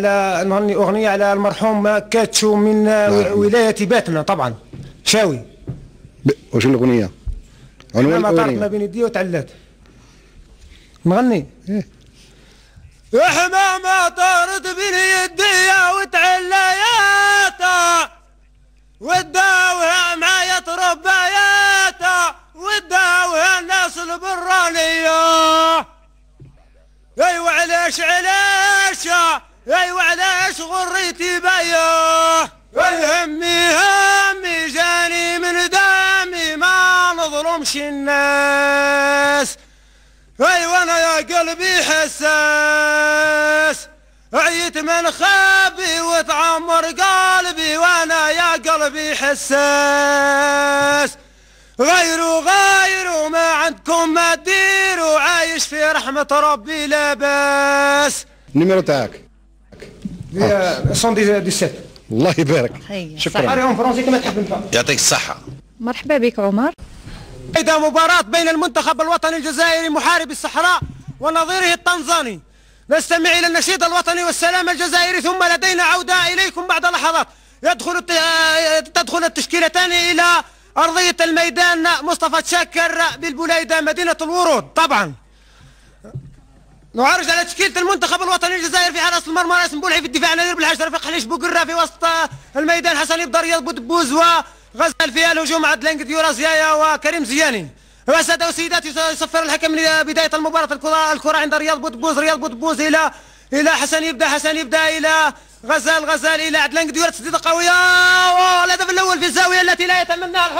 على نغني اغنيه على المرحوم كاتشو من نعم. ولايه باتنا طبعا شاوي ب... وش الاغنيه؟ عنوان الاغنيه طارت ما بين يدي وتعلات نغني ايه وحمامة طارت بين يدي وتعلياتا وداوها معايا تربياتا وداوها الناس البرانية ايوا علاش علاش اي وعلاش غريتي بيا والهمي همي جاني من دامي ما نظلمش الناس اي وانا يا قلبي حساس عيت من خابي وتعمر قلبي وانا يا قلبي حساس غيروا غيروا ما عندكم ما تديروا عايش في رحمة ربي لاباس نمرتك 117 آه. الله يبارك شكرا يعطيك الصحه مرحبا بك عمر إذا مباراة بين المنتخب الوطني الجزائري محارب الصحراء ونظيره التنزاني نستمع إلى النشيد الوطني والسلام الجزائري ثم لدينا عودة إليكم بعد لحظات يدخل آه، تدخل التشكيلتان إلى أرضية الميدان مصطفى تشاكر بالبليدة مدينة الورود طبعا نعرج على تشكيلة المنتخب الوطني الجزائري في حراسة المرمى اسم بولحي في الدفاع نادر بالحاج رفيق حليش بوكرا في وسط الميدان حسن يبدا رياض بودبوز وغزال في الهجوم عدلان ديورا زيايا وكريم زياني وسادة وسيدات يصفر الحكم لبداية المباراة الكرة الكرة عند رياض بودبوز رياض بودبوز إلى إلى حسن يبدا حسن يبدا إلى غزال غزال إلى عدلان ديورا تسديدة قوية والهدف الأول في الزاوية التي لا يتمناها